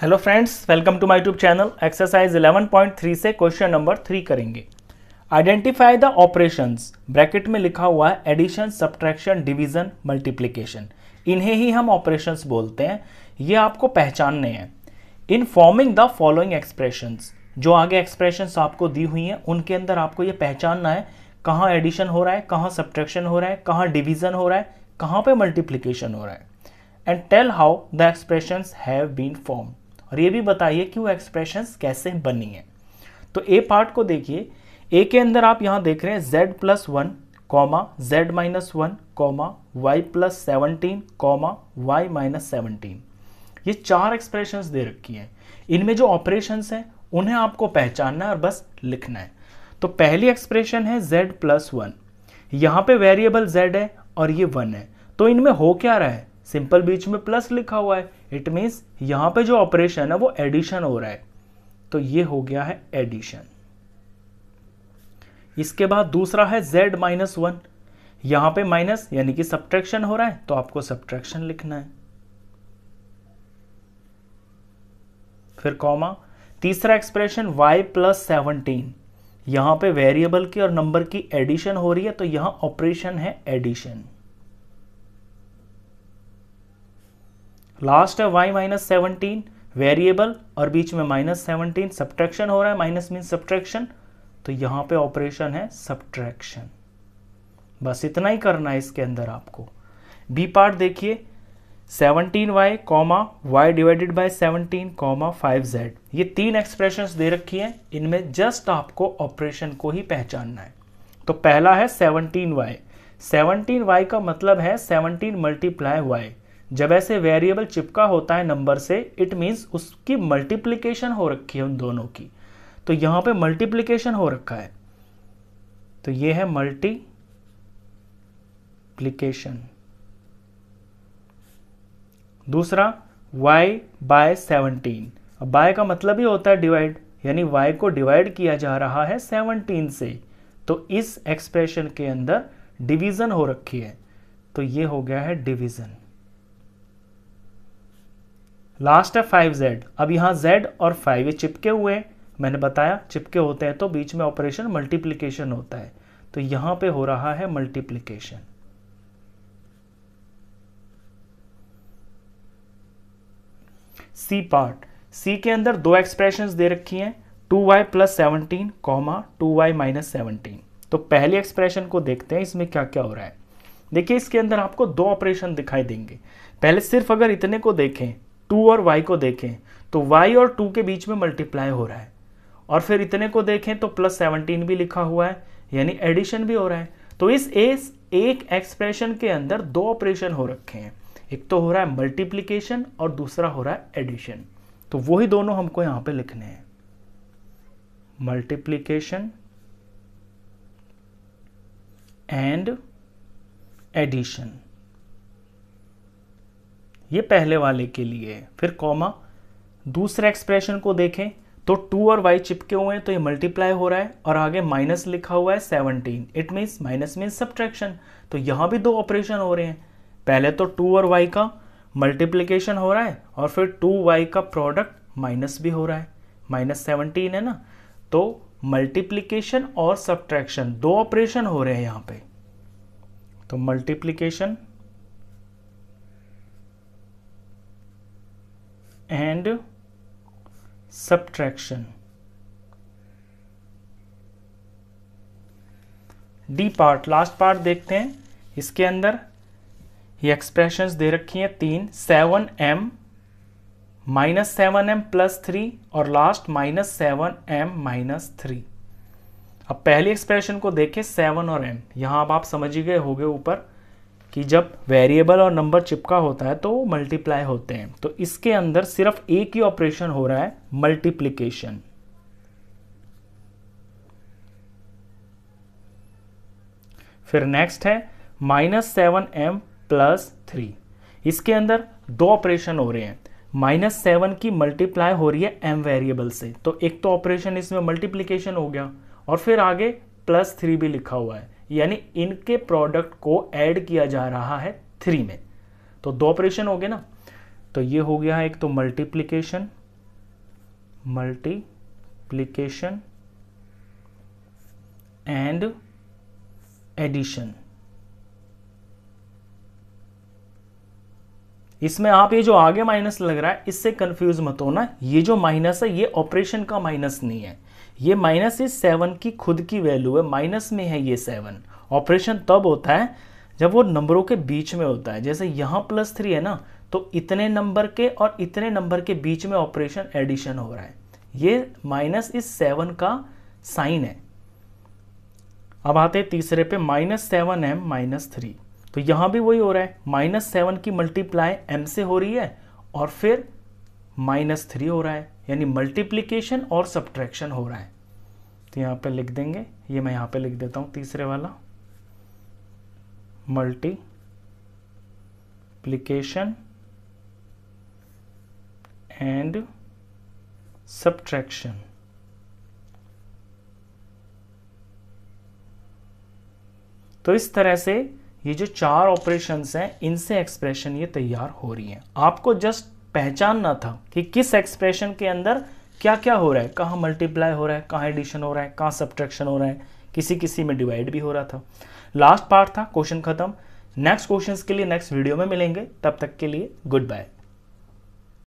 hello friends welcome to my YouTube channel exercise 11.3 से question number three करेंगे identify the operations bracket में लिखा हुआ है एडिशन सब्ट्रैक्शन डिवीजन मल्टीप्लिकेशन इन्हें ही हम ऑपरेशंस बोलते हैं ये आपको पहचानने हैं in forming the following expressions जो आगे एक्सप्रेशंस आपको दी हुई हैं उनके अंदर आपको ये पहचानना है कहाँ एडिशन हो रहा है कहाँ सब्ट्रैक्शन हो रहा है कहाँ डिवीज़न हो रहा है कहाँ पर मल्टीप्लीकेशन हो रहा है and tell how the expressions have been formed और ये भी बताइए कि वो एक्सप्रेशंस कैसे बनी है तो ए पार्ट को देखिए ए के अंदर आप यहाँ देख रहे हैं z plus one comma z minus one comma y plus seventeen comma y minus seventeen ये चार एक्सप्रेशंस दे रखी हैं इनमें जो ऑपरेशंस हैं उन्हें आपको पहचानना है और बस लिखना है तो पहली एक्सप्रेशन है z प्लस वन यहाँ पे वेरिएबल z है और ये वन है तो इनमें हो क्या रहा है सिंपल बीच में प्लस लिखा हुआ है इट मीन्स यहाँ पे जो ऑपरेशन है वो एडिशन हो रहा है तो ये हो गया है एडिशन इसके बाद दूसरा है z माइनस वन यहां पे माइनस यानी कि सब्ट्रैक्शन हो रहा है तो आपको सब्ट्रैक्शन लिखना है फिर कॉमा तीसरा एक्सप्रेशन y प्लस सेवनटीन यहां पे वेरिएबल की और नंबर की एडिशन हो रही है तो यहां ऑपरेशन है एडिशन लास्ट है वाई माइनस सेवनटीन वेरिएबल और बीच में माइनस सेवनटीन सब्ट्रैक्शन हो रहा है माइनस मीन सब्ट्रैक्शन तो यहाँ पे ऑपरेशन है सब्ट्रैक्शन बस इतना ही करना है इसके अंदर आपको बी पार्ट देखिए 17y y comma y divided by seventeen comma five z ये तीन एक्सप्रेशंस दे रखी हैं इनमें जस्ट आपको ऑपरेशन को ही पहचानना है तो पहला है 17y 17y का मतलब है 17 मल्टीप्लाई वाई जब ऐसे वेरिएबल चिपका होता है नंबर से इट मीन्स उसकी मल्टीप्लीकेशन हो रखी है उन दोनों की तो यहाँ पे मल्टीप्लीकेशन हो रखा है तो ये है मल्टीप्लीकेशन दूसरा y बाय सेवनटीन अब बाय का मतलब ही होता है डिवाइड यानी y को डिवाइड किया जा रहा है सेवनटीन से तो इस एक्सप्रेशन के अंदर डिवीजन हो रखी है तो ये हो गया है डिवीजन लास्ट है फाइव जेड अब यहाँ जेड और फाइव ये चिपके हुए हैं मैंने बताया चिपके होते हैं तो बीच में ऑपरेशन मल्टीप्लीकेशन होता है तो यहाँ पे हो रहा है मल्टीप्लीकेशन सी पार्ट सी के अंदर दो एक्सप्रेशंस दे रखी हैं two y plus seventeen comma two y minus seventeen तो पहले एक्सप्रेशन को देखते हैं इसमें क्या क्या हो रहा है देखिए इसके अंदर आपको दो ऑपरेशन दिखाई देंगे पहले सिर्फ अगर इतने को देखें टू और वाई को देखें तो वाई और टू के बीच में मल्टीप्लाई हो रहा है और फिर इतने को देखें तो प्लस सेवनटीन भी लिखा हुआ है यानी एडिशन भी हो रहा है तो इस एस एक एक्सप्रेशन के अंदर दो ऑपरेशन हो रखे हैं एक तो हो रहा है मल्टीप्लीकेशन और दूसरा हो रहा है एडिशन तो वही दोनों हमको यहां पे लिखने हैं मल्टीप्लीकेशन एंड एडिशन ये पहले वाले के लिए है फिर कॉमा दूसरे एक्सप्रेशन को देखें तो टू और वाई चिपके हुए हैं तो ये मल्टीप्लाई हो रहा है और आगे माइनस लिखा हुआ है seventeen it means minus means subtraction तो यहाँ भी दो ऑपरेशन हो रहे हैं पहले तो टू और वाई का मल्टीप्लीकेशन हो रहा है और फिर टू वाई का प्रोडक्ट माइनस भी हो रहा है माइनस सेवनटीन है ना तो मल्टीप्लीकेशन और सब्ट्रैक्शन दो ऑपरेशन हो रहे हैं यहाँ पे तो multiplication and subtraction d part last part देखते हैं इसके अंदर ये एक्सप्रेशंस दे रखी हैं तीन seven m minus seven m plus three और last minus seven m minus three अब पहली एक्सप्रेशन को देखें सेवन और एम यहां अब आप समझ गए हो गए ऊपर कि जब वेरिएबल और नंबर चिपका होता है तो वो मल्टीप्लाई होते हैं तो इसके अंदर सिर्फ एक ही ऑपरेशन हो रहा है मल्टीप्लीकेशन फिर नेक्स्ट है minus seven m plus three इसके अंदर दो ऑपरेशन हो रहे हैं माइनस सेवन की मल्टीप्लाई हो रही है एम वेरिएबल से तो एक तो ऑपरेशन इसमें मल्टीप्लीकेशन हो गया और फिर आगे प्लस थ्री भी लिखा हुआ है यानी इनके प्रोडक्ट को ऐड किया जा रहा है थ्री में तो दो ऑपरेशन हो गए ना तो ये हो गया एक तो मल्टीप्लीकेशन मल्टीप्लीकेशन एंड एडिशन इसमें आप ये जो आगे माइनस लग रहा है इससे कंफ्यूज मत होना ये जो माइनस है ये ऑपरेशन का माइनस नहीं है ये माइनस इस सेवन की खुद की वैल्यू है माइनस में है ये सेवन ऑपरेशन तब होता है जब वो नंबरों के बीच में होता है जैसे यहाँ प्लस थ्री है ना तो इतने नंबर के और इतने नंबर के बीच में ऑपरेशन एडिशन हो रहा है ये माइनस इस सेवन का साइन है अब आते तीसरे पे minus seven m minus three तो यहां भी वही हो रहा है माइनस सेवन की मल्टीप्लाई एम से हो रही है और फिर माइनस थ्री हो रहा है यानी मल्टीप्लीकेशन और सब्ट्रैक्शन हो रहा है तो यहां पे लिख देंगे ये मैं यहां पे लिख देता हूं तीसरे वाला मल्टीप्लीकेशन एंड सब्ट्रैक्शन तो इस तरह से ये जो चार ऑपरेशंस हैं इनसे एक्सप्रेशन ये तैयार हो रही है आपको जस्ट पहचानना था कि किस एक्सप्रेशन के अंदर क्या क्या हो रहा है कहाँ मल्टीप्लाई हो रहा है कहाँ एडिशन हो रहा है कहाँ सब्ट्रैक्शन हो रहा है किसी किसी में डिवाइड भी हो रहा था लास्ट पार्ट था क्वेश्चन खत्म नेक्स्ट क्वेश्चंस के लिए नेक्स्ट वीडियो में मिलेंगे तब तक के लिए गुड बाय